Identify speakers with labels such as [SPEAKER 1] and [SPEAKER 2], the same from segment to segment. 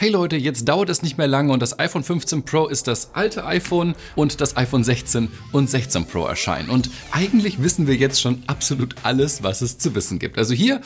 [SPEAKER 1] Hey Leute, jetzt dauert es nicht mehr lange und das iPhone 15 Pro ist das alte iPhone und das iPhone 16 und 16 Pro erscheinen. Und eigentlich wissen wir jetzt schon absolut alles, was es zu wissen gibt. Also hier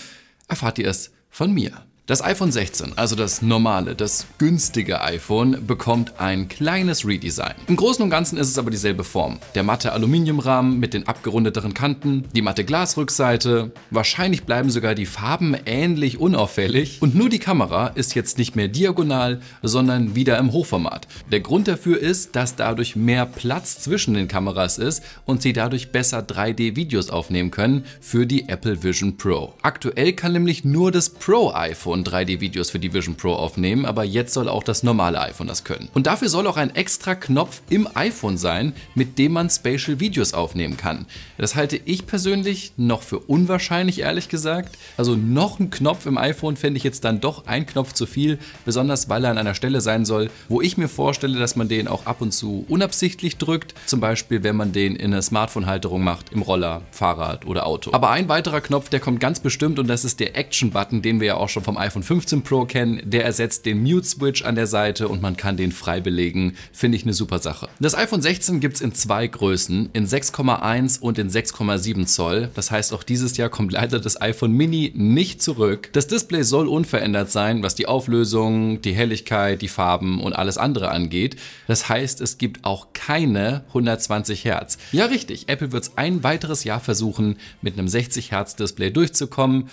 [SPEAKER 1] erfahrt ihr es von mir. Das iPhone 16, also das normale, das günstige iPhone, bekommt ein kleines Redesign. Im Großen und Ganzen ist es aber dieselbe Form. Der matte Aluminiumrahmen mit den abgerundeteren Kanten, die matte Glasrückseite, wahrscheinlich bleiben sogar die Farben ähnlich unauffällig und nur die Kamera ist jetzt nicht mehr diagonal, sondern wieder im Hochformat. Der Grund dafür ist, dass dadurch mehr Platz zwischen den Kameras ist und sie dadurch besser 3D-Videos aufnehmen können für die Apple Vision Pro. Aktuell kann nämlich nur das Pro-iPhone iPhone 3D-Videos für die Vision Pro aufnehmen, aber jetzt soll auch das normale iPhone das können. Und dafür soll auch ein extra Knopf im iPhone sein, mit dem man Spatial Videos aufnehmen kann. Das halte ich persönlich noch für unwahrscheinlich, ehrlich gesagt. Also noch ein Knopf im iPhone fände ich jetzt dann doch ein Knopf zu viel, besonders weil er an einer Stelle sein soll, wo ich mir vorstelle, dass man den auch ab und zu unabsichtlich drückt, zum Beispiel wenn man den in eine Smartphone-Halterung macht, im Roller, Fahrrad oder Auto. Aber ein weiterer Knopf, der kommt ganz bestimmt und das ist der Action-Button, den wir ja auch schon vom iPhone 15 Pro kennen. Der ersetzt den Mute-Switch an der Seite und man kann den frei belegen. Finde ich eine super Sache. Das iPhone 16 gibt es in zwei Größen, in 6,1 und in 6,7 Zoll. Das heißt, auch dieses Jahr kommt leider das iPhone Mini nicht zurück. Das Display soll unverändert sein, was die Auflösung, die Helligkeit, die Farben und alles andere angeht. Das heißt, es gibt auch keine 120 Hertz. Ja, richtig. Apple wird es ein weiteres Jahr versuchen, mit einem 60 Hertz Display durchzukommen.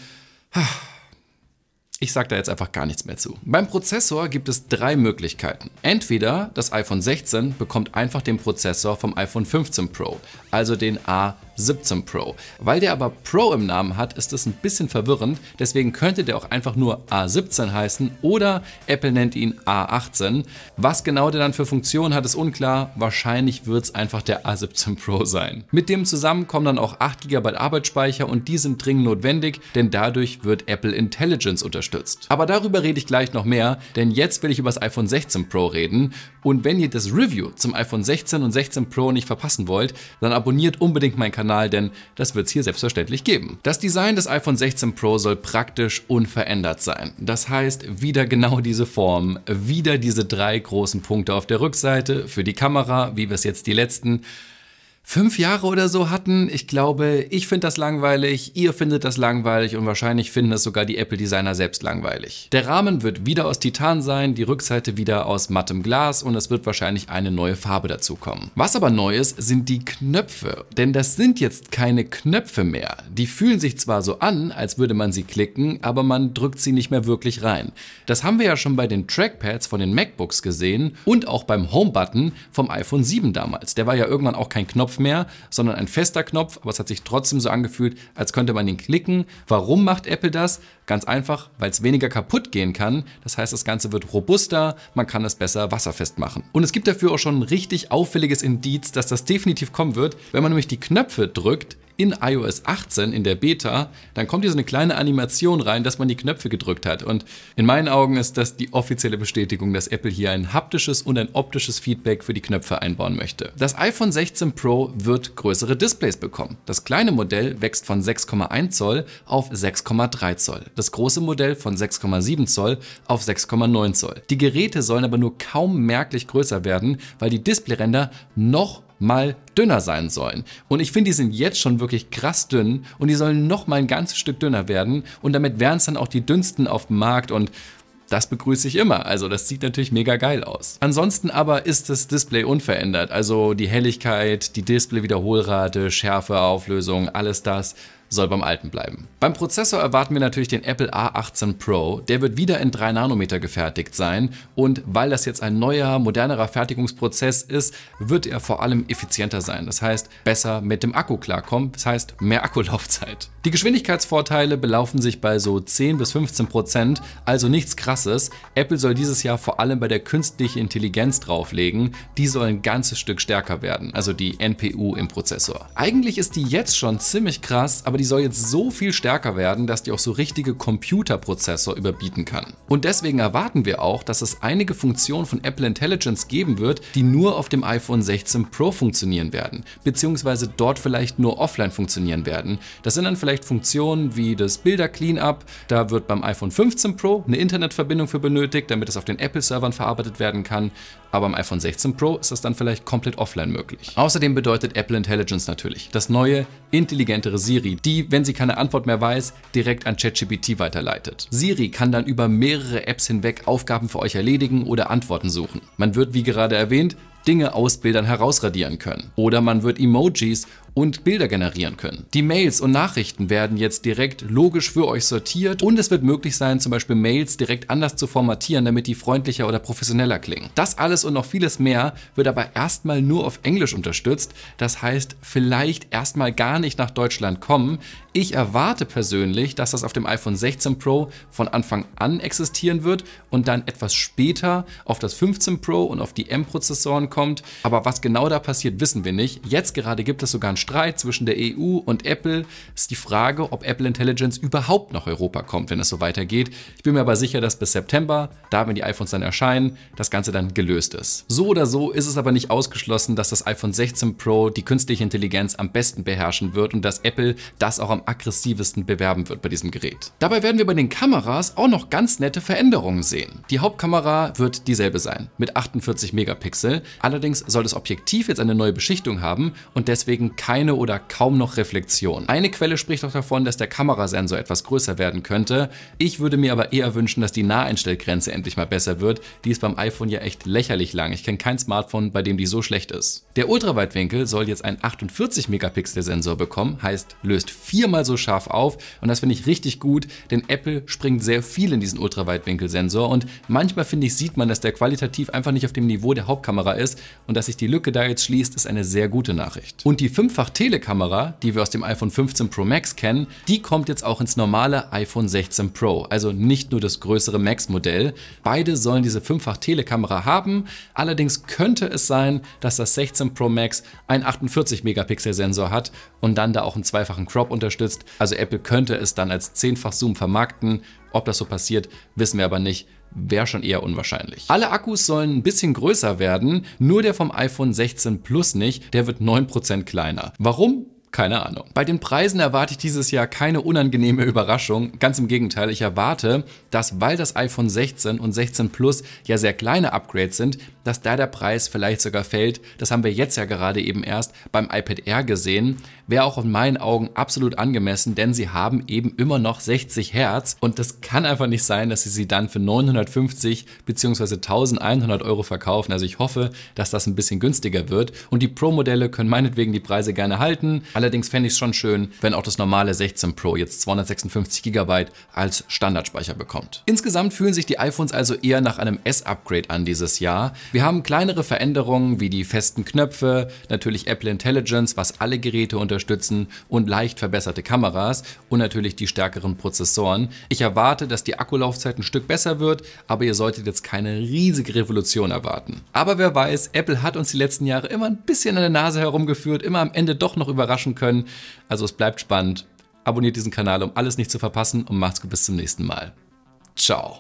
[SPEAKER 1] Ha. Ah. Ich sage da jetzt einfach gar nichts mehr zu. Beim Prozessor gibt es drei Möglichkeiten. Entweder das iPhone 16 bekommt einfach den Prozessor vom iPhone 15 Pro, also den A17 Pro. Weil der aber Pro im Namen hat, ist das ein bisschen verwirrend, deswegen könnte der auch einfach nur A17 heißen oder Apple nennt ihn A18. Was genau der dann für Funktionen hat, ist unklar, wahrscheinlich wird es einfach der A17 Pro sein. Mit dem zusammen kommen dann auch 8 GB Arbeitsspeicher und die sind dringend notwendig, denn dadurch wird Apple Intelligence unterstützt. Aber darüber rede ich gleich noch mehr, denn jetzt will ich über das iPhone 16 Pro reden und wenn ihr das Review zum iPhone 16 und 16 Pro nicht verpassen wollt, dann abonniert unbedingt meinen Kanal, denn das wird es hier selbstverständlich geben. Das Design des iPhone 16 Pro soll praktisch unverändert sein. Das heißt, wieder genau diese Form, wieder diese drei großen Punkte auf der Rückseite für die Kamera, wie wir es jetzt die letzten fünf Jahre oder so hatten. Ich glaube, ich finde das langweilig, ihr findet das langweilig und wahrscheinlich finden es sogar die Apple-Designer selbst langweilig. Der Rahmen wird wieder aus Titan sein, die Rückseite wieder aus mattem Glas und es wird wahrscheinlich eine neue Farbe dazukommen. Was aber neu ist, sind die Knöpfe. Denn das sind jetzt keine Knöpfe mehr. Die fühlen sich zwar so an, als würde man sie klicken, aber man drückt sie nicht mehr wirklich rein. Das haben wir ja schon bei den Trackpads von den MacBooks gesehen und auch beim Home-Button vom iPhone 7 damals. Der war ja irgendwann auch kein Knopf mehr, sondern ein fester Knopf, aber es hat sich trotzdem so angefühlt, als könnte man ihn klicken. Warum macht Apple das? Ganz einfach, weil es weniger kaputt gehen kann. Das heißt, das Ganze wird robuster, man kann es besser wasserfest machen. Und es gibt dafür auch schon ein richtig auffälliges Indiz, dass das definitiv kommen wird. Wenn man nämlich die Knöpfe drückt, in iOS 18 in der Beta, dann kommt hier so eine kleine Animation rein, dass man die Knöpfe gedrückt hat. Und in meinen Augen ist das die offizielle Bestätigung, dass Apple hier ein haptisches und ein optisches Feedback für die Knöpfe einbauen möchte. Das iPhone 16 Pro wird größere Displays bekommen. Das kleine Modell wächst von 6,1 Zoll auf 6,3 Zoll das große Modell von 6,7 Zoll auf 6,9 Zoll. Die Geräte sollen aber nur kaum merklich größer werden, weil die Displayränder noch mal dünner sein sollen. Und ich finde, die sind jetzt schon wirklich krass dünn und die sollen noch mal ein ganzes Stück dünner werden und damit wären es dann auch die dünnsten auf dem Markt und das begrüße ich immer, also das sieht natürlich mega geil aus. Ansonsten aber ist das Display unverändert, also die Helligkeit, die Display-Wiederholrate, Schärfe, Auflösung, alles das soll beim alten bleiben. Beim Prozessor erwarten wir natürlich den Apple A18 Pro. Der wird wieder in 3 Nanometer gefertigt sein und weil das jetzt ein neuer, modernerer Fertigungsprozess ist, wird er vor allem effizienter sein. Das heißt, besser mit dem Akku klarkommen, das heißt mehr Akkulaufzeit. Die Geschwindigkeitsvorteile belaufen sich bei so 10 bis 15 Prozent, also nichts krasses. Apple soll dieses Jahr vor allem bei der künstlichen Intelligenz drauflegen. Die soll ein ganzes Stück stärker werden, also die NPU im Prozessor. Eigentlich ist die jetzt schon ziemlich krass, aber die soll jetzt so viel stärker werden, dass die auch so richtige Computerprozessor überbieten kann. Und deswegen erwarten wir auch, dass es einige Funktionen von Apple Intelligence geben wird, die nur auf dem iPhone 16 Pro funktionieren werden, beziehungsweise dort vielleicht nur offline funktionieren werden. Das sind dann vielleicht Funktionen wie das Bilder-Cleanup, da wird beim iPhone 15 Pro eine Internetverbindung für benötigt, damit es auf den Apple-Servern verarbeitet werden kann aber am iPhone 16 Pro ist das dann vielleicht komplett offline möglich. Außerdem bedeutet Apple Intelligence natürlich das neue, intelligentere Siri, die, wenn sie keine Antwort mehr weiß, direkt an ChatGPT weiterleitet. Siri kann dann über mehrere Apps hinweg Aufgaben für euch erledigen oder Antworten suchen. Man wird, wie gerade erwähnt, Dinge aus Bildern herausradieren können. Oder man wird Emojis und Bilder generieren können. Die Mails und Nachrichten werden jetzt direkt logisch für euch sortiert und es wird möglich sein, zum Beispiel Mails direkt anders zu formatieren, damit die freundlicher oder professioneller klingen. Das alles und noch vieles mehr wird aber erstmal nur auf Englisch unterstützt. Das heißt, vielleicht erstmal gar nicht nach Deutschland kommen. Ich erwarte persönlich, dass das auf dem iPhone 16 Pro von Anfang an existieren wird und dann etwas später auf das 15 Pro und auf die M-Prozessoren kommt. Aber was genau da passiert, wissen wir nicht. Jetzt gerade gibt es sogar ein Streit zwischen der EU und Apple ist die Frage, ob Apple Intelligence überhaupt nach Europa kommt, wenn es so weitergeht. Ich bin mir aber sicher, dass bis September, da wenn die iPhones dann erscheinen, das Ganze dann gelöst ist. So oder so ist es aber nicht ausgeschlossen, dass das iPhone 16 Pro die künstliche Intelligenz am besten beherrschen wird und dass Apple das auch am aggressivsten bewerben wird bei diesem Gerät. Dabei werden wir bei den Kameras auch noch ganz nette Veränderungen sehen. Die Hauptkamera wird dieselbe sein, mit 48 Megapixel. Allerdings soll das Objektiv jetzt eine neue Beschichtung haben und deswegen kann keine oder kaum noch Reflexion. Eine Quelle spricht auch davon, dass der Kamerasensor etwas größer werden könnte. Ich würde mir aber eher wünschen, dass die Naheinstellgrenze endlich mal besser wird. Die ist beim iPhone ja echt lächerlich lang. Ich kenne kein Smartphone, bei dem die so schlecht ist. Der Ultraweitwinkel soll jetzt einen 48 Megapixel Sensor bekommen, heißt löst viermal so scharf auf und das finde ich richtig gut, denn Apple springt sehr viel in diesen Ultraweitwinkel Sensor und manchmal finde ich sieht man, dass der qualitativ einfach nicht auf dem Niveau der Hauptkamera ist und dass sich die Lücke da jetzt schließt, ist eine sehr gute Nachricht. Und die 5 Mehrfach-Telekamera, die wir aus dem iPhone 15 Pro Max kennen, die kommt jetzt auch ins normale iPhone 16 Pro, also nicht nur das größere Max-Modell. Beide sollen diese 5-fach telekamera haben, allerdings könnte es sein, dass das 16 Pro Max einen 48-Megapixel-Sensor hat und dann da auch einen zweifachen Crop unterstützt. Also Apple könnte es dann als 10-fach Zoom vermarkten. Ob das so passiert, wissen wir aber nicht wäre schon eher unwahrscheinlich. Alle Akkus sollen ein bisschen größer werden, nur der vom iPhone 16 Plus nicht, der wird 9% kleiner. Warum? Keine Ahnung. Bei den Preisen erwarte ich dieses Jahr keine unangenehme Überraschung. Ganz im Gegenteil, ich erwarte, dass weil das iPhone 16 und 16 Plus ja sehr kleine Upgrades sind, dass da der Preis vielleicht sogar fällt. Das haben wir jetzt ja gerade eben erst beim iPad Air gesehen. Wäre auch in meinen Augen absolut angemessen, denn sie haben eben immer noch 60 Hertz und das kann einfach nicht sein, dass sie sie dann für 950 bzw. 1100 Euro verkaufen. Also ich hoffe, dass das ein bisschen günstiger wird und die Pro-Modelle können meinetwegen die Preise gerne halten. Allerdings fände ich es schon schön, wenn auch das normale 16 Pro jetzt 256 GB als Standardspeicher bekommt. Insgesamt fühlen sich die iPhones also eher nach einem S-Upgrade an dieses Jahr. Wir wir haben kleinere Veränderungen wie die festen Knöpfe, natürlich Apple Intelligence, was alle Geräte unterstützen und leicht verbesserte Kameras und natürlich die stärkeren Prozessoren. Ich erwarte, dass die Akkulaufzeit ein Stück besser wird, aber ihr solltet jetzt keine riesige Revolution erwarten. Aber wer weiß, Apple hat uns die letzten Jahre immer ein bisschen an der Nase herumgeführt, immer am Ende doch noch überraschen können. Also es bleibt spannend. Abonniert diesen Kanal, um alles nicht zu verpassen und macht's gut bis zum nächsten Mal. Ciao.